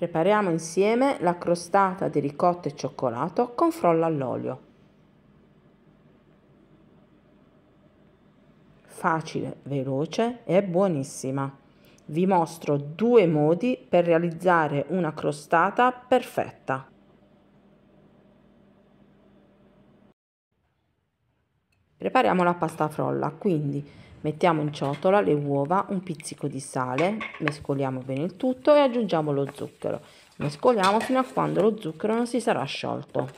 Prepariamo insieme la crostata di ricotta e cioccolato con frolla all'olio. Facile, veloce e buonissima. Vi mostro due modi per realizzare una crostata perfetta. Prepariamo la pasta frolla, quindi Mettiamo in ciotola le uova, un pizzico di sale, mescoliamo bene il tutto e aggiungiamo lo zucchero. Mescoliamo fino a quando lo zucchero non si sarà sciolto.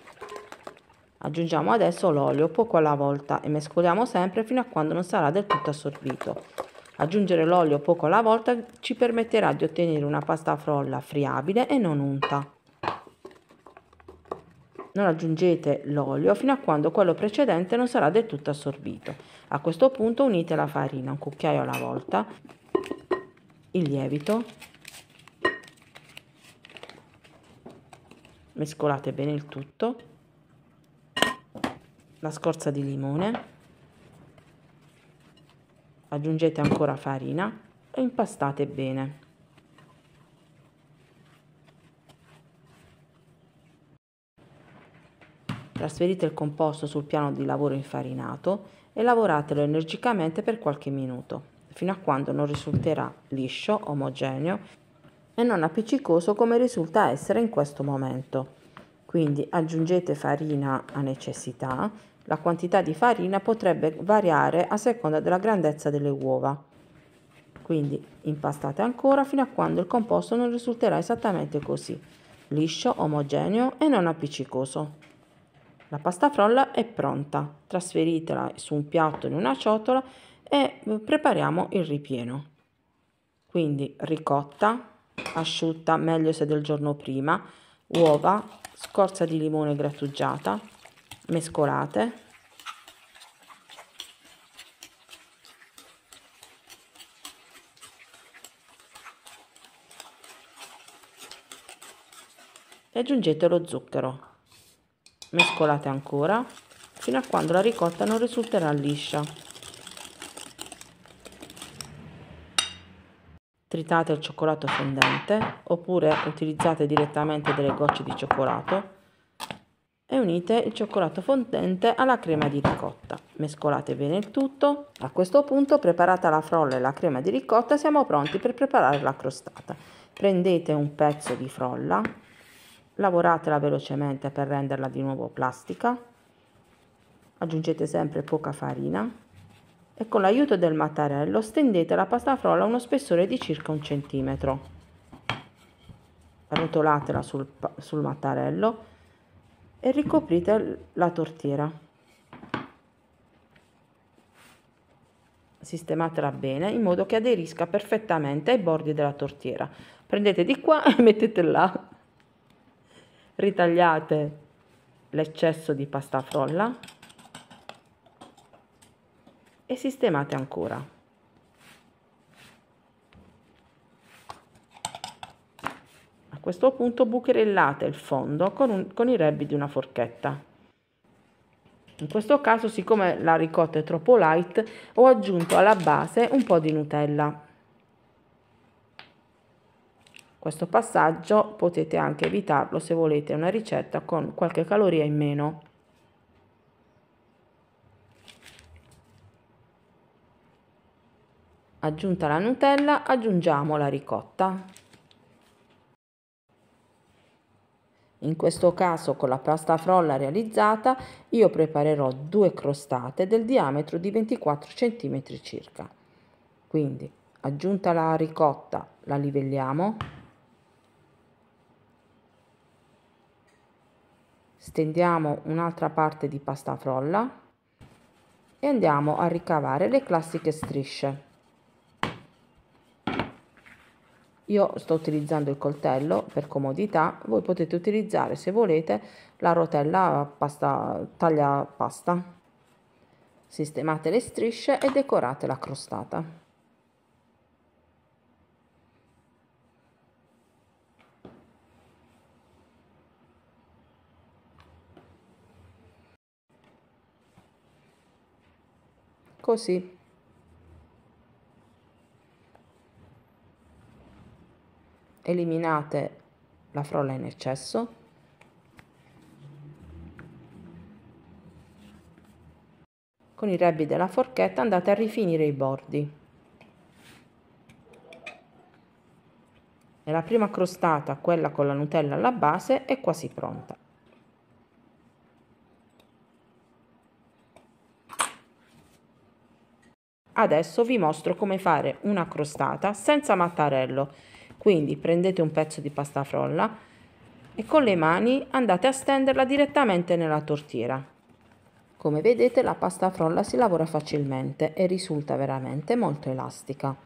Aggiungiamo adesso l'olio poco alla volta e mescoliamo sempre fino a quando non sarà del tutto assorbito. Aggiungere l'olio poco alla volta ci permetterà di ottenere una pasta frolla friabile e non unta. Non aggiungete l'olio fino a quando quello precedente non sarà del tutto assorbito. A questo punto unite la farina, un cucchiaio alla volta, il lievito, mescolate bene il tutto, la scorza di limone, aggiungete ancora farina e impastate bene. Trasferite il composto sul piano di lavoro infarinato e lavoratelo energicamente per qualche minuto, fino a quando non risulterà liscio, omogeneo e non appiccicoso come risulta essere in questo momento. Quindi aggiungete farina a necessità. La quantità di farina potrebbe variare a seconda della grandezza delle uova. Quindi impastate ancora fino a quando il composto non risulterà esattamente così, liscio, omogeneo e non appiccicoso. La pasta frolla è pronta, trasferitela su un piatto in una ciotola e eh, prepariamo il ripieno. Quindi ricotta, asciutta, meglio se del giorno prima, uova, scorza di limone grattugiata, mescolate. E aggiungete lo zucchero mescolate ancora fino a quando la ricotta non risulterà liscia. Tritate il cioccolato fondente oppure utilizzate direttamente delle gocce di cioccolato e unite il cioccolato fondente alla crema di ricotta. Mescolate bene il tutto. A questo punto, preparata la frolla e la crema di ricotta, siamo pronti per preparare la crostata. Prendete un pezzo di frolla lavoratela velocemente per renderla di nuovo plastica, aggiungete sempre poca farina e con l'aiuto del mattarello stendete la pasta frolla a uno spessore di circa un centimetro. Rotolatela sul, sul mattarello e ricoprite la tortiera. sistematela bene in modo che aderisca perfettamente ai bordi della tortiera. Prendete di qua e mettete là ritagliate l'eccesso di pasta frolla e sistemate ancora. A questo punto bucherellate il fondo con, un, con i rebbi di una forchetta. In questo caso, siccome la ricotta è troppo light, ho aggiunto alla base un po' di Nutella. Questo passaggio potete anche evitarlo se volete una ricetta con qualche caloria in meno. Aggiunta la Nutella, aggiungiamo la ricotta. In questo caso con la pasta frolla realizzata io preparerò due crostate del diametro di 24 cm circa. Quindi aggiunta la ricotta la livelliamo stendiamo un'altra parte di pasta frolla e andiamo a ricavare le classiche strisce io sto utilizzando il coltello per comodità voi potete utilizzare se volete la rotella pasta taglia pasta sistemate le strisce e decorate la crostata così eliminate la frolla in eccesso con i rebbi della forchetta andate a rifinire i bordi e la prima crostata, quella con la Nutella alla base, è quasi pronta. Adesso vi mostro come fare una crostata senza mattarello. Quindi prendete un pezzo di pasta frolla e con le mani andate a stenderla direttamente nella tortiera. Come vedete la pasta frolla si lavora facilmente e risulta veramente molto elastica.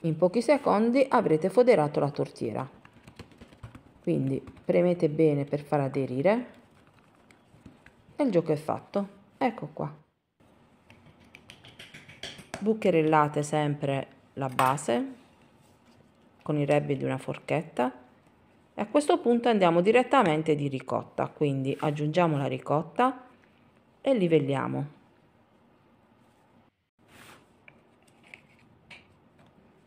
In pochi secondi avrete foderato la tortiera. Quindi premete bene per far aderire e il gioco è fatto. Ecco qua. Bucherellate sempre la base con i rebbi di una forchetta e a questo punto andiamo direttamente di ricotta, quindi aggiungiamo la ricotta e livelliamo.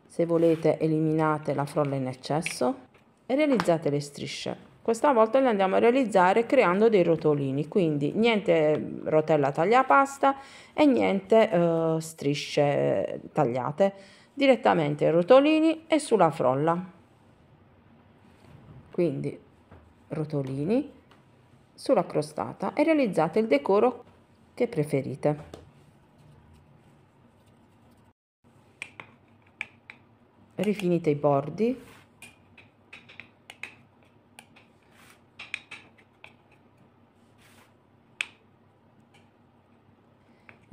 Se volete eliminate la frolla in eccesso e realizzate le strisce questa volta li andiamo a realizzare creando dei rotolini quindi niente rotella tagliapasta e niente eh, strisce tagliate direttamente i rotolini e sulla frolla quindi rotolini sulla crostata e realizzate il decoro che preferite rifinite i bordi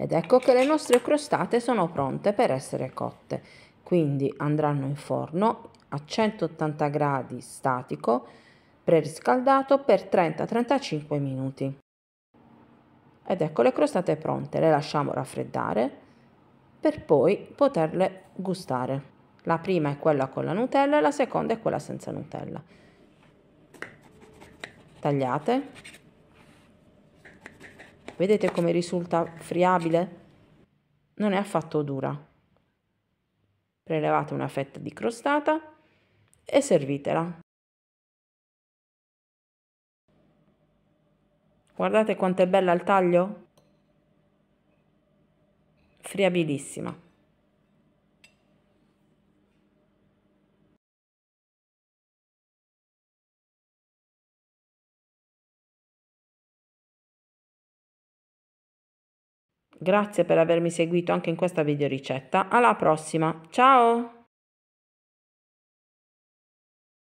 Ed ecco che le nostre crostate sono pronte per essere cotte. Quindi andranno in forno a 180 gradi statico, preriscaldato per 30-35 minuti. Ed ecco le crostate pronte, le lasciamo raffreddare per poi poterle gustare. La prima è quella con la Nutella e la seconda è quella senza Nutella. Tagliate Vedete come risulta friabile? Non è affatto dura. Prelevate una fetta di crostata e servitela. Guardate quanto è bella il taglio? Friabilissima. Grazie per avermi seguito anche in questa video ricetta Alla prossima, ciao!